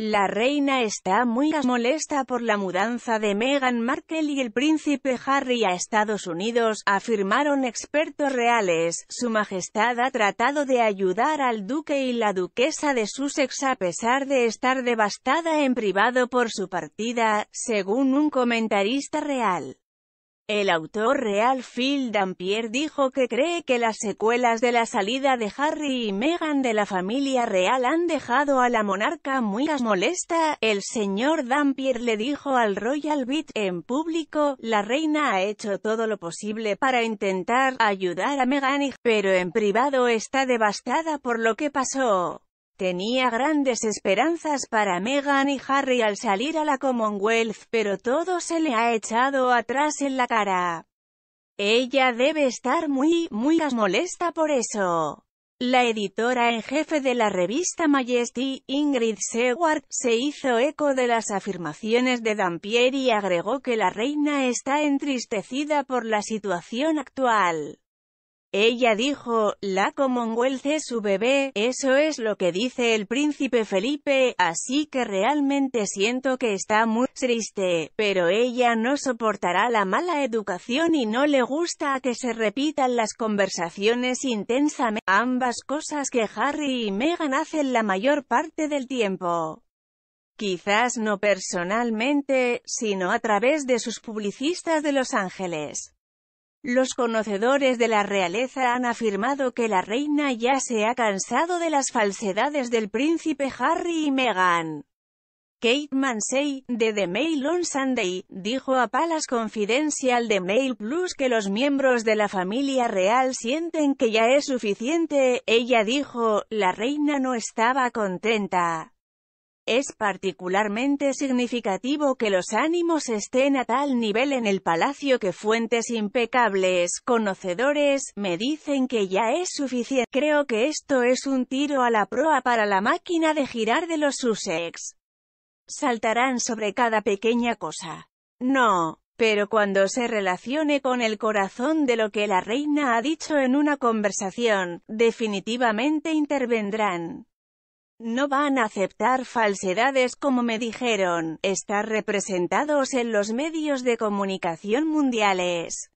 La reina está muy molesta por la mudanza de Meghan Markle y el príncipe Harry a Estados Unidos, afirmaron expertos reales. Su Majestad ha tratado de ayudar al duque y la duquesa de Sussex a pesar de estar devastada en privado por su partida, según un comentarista real. El autor real Phil Dampier dijo que cree que las secuelas de la salida de Harry y Meghan de la familia real han dejado a la monarca muy molesta. El señor Dampier le dijo al Royal Beat en público, la reina ha hecho todo lo posible para intentar ayudar a Meghan, pero en privado está devastada por lo que pasó. Tenía grandes esperanzas para Meghan y Harry al salir a la Commonwealth, pero todo se le ha echado atrás en la cara. Ella debe estar muy, muy molesta por eso. La editora en jefe de la revista Majesty, Ingrid Seward, se hizo eco de las afirmaciones de Dampier y agregó que la reina está entristecida por la situación actual. Ella dijo, la Commonwealth es su bebé, eso es lo que dice el príncipe Felipe, así que realmente siento que está muy triste, pero ella no soportará la mala educación y no le gusta que se repitan las conversaciones intensamente, ambas cosas que Harry y Meghan hacen la mayor parte del tiempo quizás no personalmente, sino a través de sus publicistas de Los Ángeles. Los conocedores de la realeza han afirmado que la reina ya se ha cansado de las falsedades del príncipe Harry y Meghan. Kate Mansey, de The Mail on Sunday, dijo a Palace Confidential de Mail Plus que los miembros de la familia real sienten que ya es suficiente, ella dijo, la reina no estaba contenta. Es particularmente significativo que los ánimos estén a tal nivel en el palacio que fuentes impecables, conocedores, me dicen que ya es suficiente. Creo que esto es un tiro a la proa para la máquina de girar de los Sussex. Saltarán sobre cada pequeña cosa. No, pero cuando se relacione con el corazón de lo que la reina ha dicho en una conversación, definitivamente intervendrán. No van a aceptar falsedades como me dijeron, estar representados en los medios de comunicación mundiales.